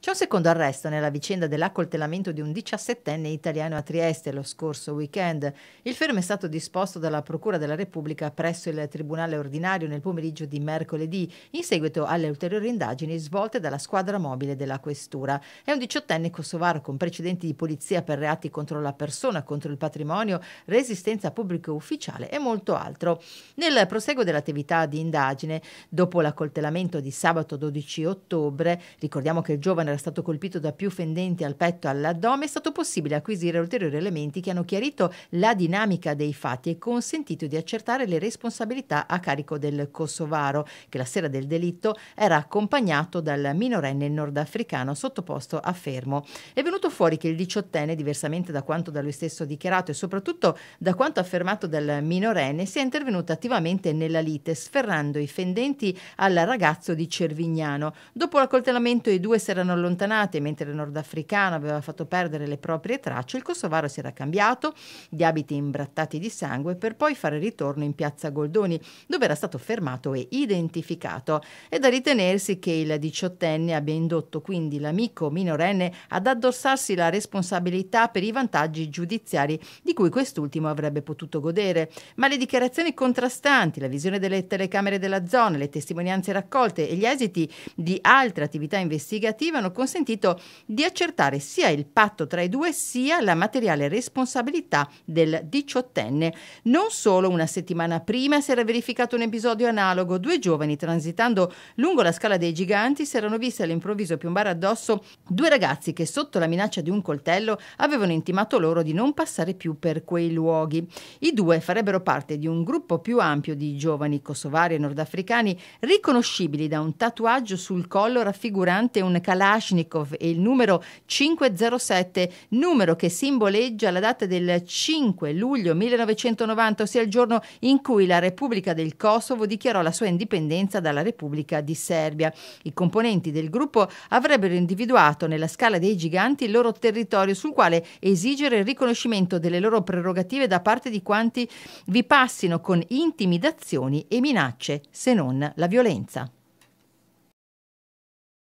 C'è un secondo arresto nella vicenda dell'accoltellamento di un 17enne italiano a Trieste lo scorso weekend. Il fermo è stato disposto dalla Procura della Repubblica presso il Tribunale ordinario nel pomeriggio di mercoledì, in seguito alle ulteriori indagini svolte dalla squadra mobile della Questura. È un 18enne kosovaro con precedenti di polizia per reati contro la persona, contro il patrimonio, resistenza a pubblico ufficiale e molto altro. Nel proseguo dell'attività di indagine, dopo l'accoltellamento di sabato 12 ottobre, ricordiamo che il giovane era stato colpito da più fendenti al petto e all'addome, è stato possibile acquisire ulteriori elementi che hanno chiarito la dinamica dei fatti e consentito di accertare le responsabilità a carico del kosovaro, che la sera del delitto era accompagnato dal minorenne nordafricano sottoposto a fermo. È venuto fuori che il diciottenne, diversamente da quanto da lui stesso dichiarato e soprattutto da quanto affermato dal minorenne, si è intervenuto attivamente nella lite, sferrando i fendenti al ragazzo di Cervignano. Dopo l'accoltellamento i due si erano allontanate mentre il nordafricano aveva fatto perdere le proprie tracce, il kosovaro si era cambiato di abiti imbrattati di sangue per poi fare ritorno in piazza Goldoni, dove era stato fermato e identificato. È da ritenersi che il diciottenne abbia indotto quindi l'amico minorenne ad addossarsi la responsabilità per i vantaggi giudiziari di cui quest'ultimo avrebbe potuto godere. Ma le dichiarazioni contrastanti, la visione delle telecamere della zona, le testimonianze raccolte e gli esiti di altre attività investigative hanno hanno consentito di accertare sia il patto tra i due sia la materiale responsabilità del diciottenne. Non solo una settimana prima si era verificato un episodio analogo, due giovani transitando lungo la scala dei giganti si erano visti all'improvviso piombare addosso due ragazzi che sotto la minaccia di un coltello avevano intimato loro di non passare più per quei luoghi. I due farebbero parte di un gruppo più ampio di giovani kosovari e nordafricani riconoscibili da un tatuaggio sul collo raffigurante un calà Kalashnikov e il numero 507, numero che simboleggia la data del 5 luglio 1990, ossia il giorno in cui la Repubblica del Kosovo dichiarò la sua indipendenza dalla Repubblica di Serbia. I componenti del gruppo avrebbero individuato nella scala dei giganti il loro territorio sul quale esigere il riconoscimento delle loro prerogative da parte di quanti vi passino con intimidazioni e minacce, se non la violenza.